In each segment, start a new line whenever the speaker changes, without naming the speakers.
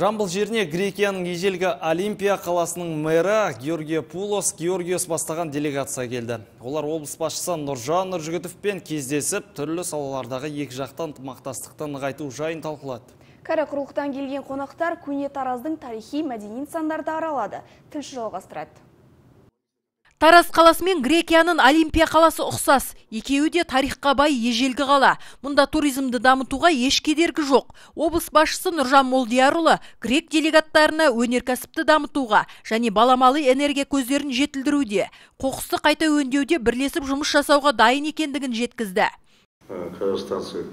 Жамбыл жеріне Грекияның ежелгі Олимпия қаласының мэрі Георгия Пулос Георгиос бастаған делегация келді. Олар облыс басшысы Нұржан Нұржігітовпен кездесіп, түрлі салалардағы екі жақтан тұмақтастықтан нығайту жайын талқылады. Кәрі құрлықтан келген қонақтар көне тараздың тарихи мәдени нысандарды аралады. Тілші жалғастырады.
Тарас қаласы мен Грекияның Олимпия қаласы ұқсас. Екеуі де тарихқа бай ежелгі қала. Мұнда туризмді дамытуға еш кедергі жоқ. Облыс басшысы Нұржан Молдиярұлы грек делегаттарына өнеркәсіпті дамытуға және баламалы энергия көздерін жетілдіруде. Қоқысты қайта өндеуде бірлесіп жұмыс жасауға дайын екендігін жеткізді.
Э,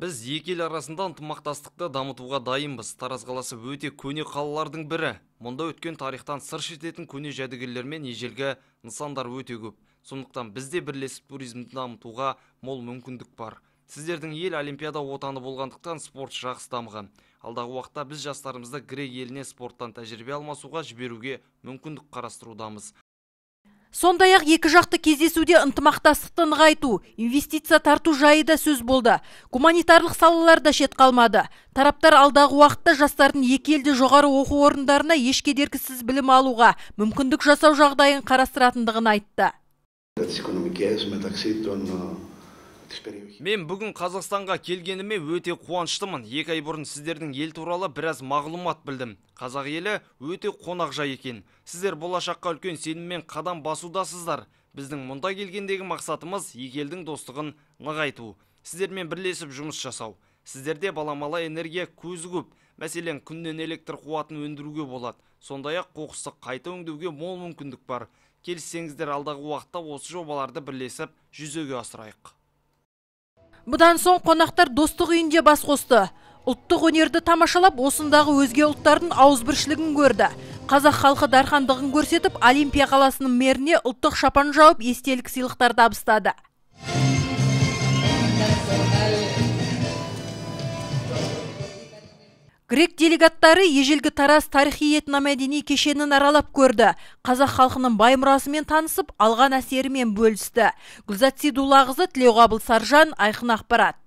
біз екі ел арасында ынтымақтастықты дамытуға дайынбыз тараз қаласы өте көне қалалардың бірі мұнда өткен тарихтан сыр шертетін көне жәдігерлер мен ежелгі нысандар өте көп сондықтан бізде бірлесіп туризмді дамытуға мол мүмкіндік бар сіздердің ел олимпиада отаны болғандықтан спорт жақсы дамыған алдағы уақытта біз жастарымызды грек еліне спорттан тәжірибе алмасуға жіберуге мүмкіндік қарастырудамыз
сондай ақ екі жақты кездесуде ынтымақтастықты нығайту инвестиция тарту жайы да сөз болды гуманитарлық салалар да шет қалмады тараптар алдағы уақытта жастардың екі елде жоғары оқу орындарына еш кедергісіз білім алуға мүмкіндік жасау жағдайын қарастыратындығын айтты
мен бүгін қазақстанға келгеніме өте қуаныштымын екі ай бұрын сіздердің ел туралы біраз мағлұмат білдім қазақ елі өте қонақжай екен сіздер болашаққа үлкен сеніммен қадам басудасыздар біздің мұнда келгендегі мақсатымыз екі елдің достығын нығайту сіздермен бірлесіп жұмыс жасау сіздерде баламалы энергия көзі көп мәселен күннен электр қуатын өндіруге болады сондай ақ қоқысты қайта өңдеуге мол мүмкіндік бар келіссеңіздер алдағы уақытта осы жобаларды бірлесіп жүзеге асырайық
бұдан соң қонақтар достық үйінде бас қосты ұлттық өнерді тамашалап осындағы өзге ұлттардың ауызбіршілігін көрді қазақ халқы дархандығын көрсетіп олимпия қаласының мэріне ұлттық шапан жауып естелік сыйлықтар табыстады грек делегаттары ежелгі тараз тарихи этномәдени кешенін аралап көрді қазақ халқының бай мұрасымен танысып алған әсерімен бөлісті гүлзат сейдуллақызы тілеуғабыл саржан айқын ақпарат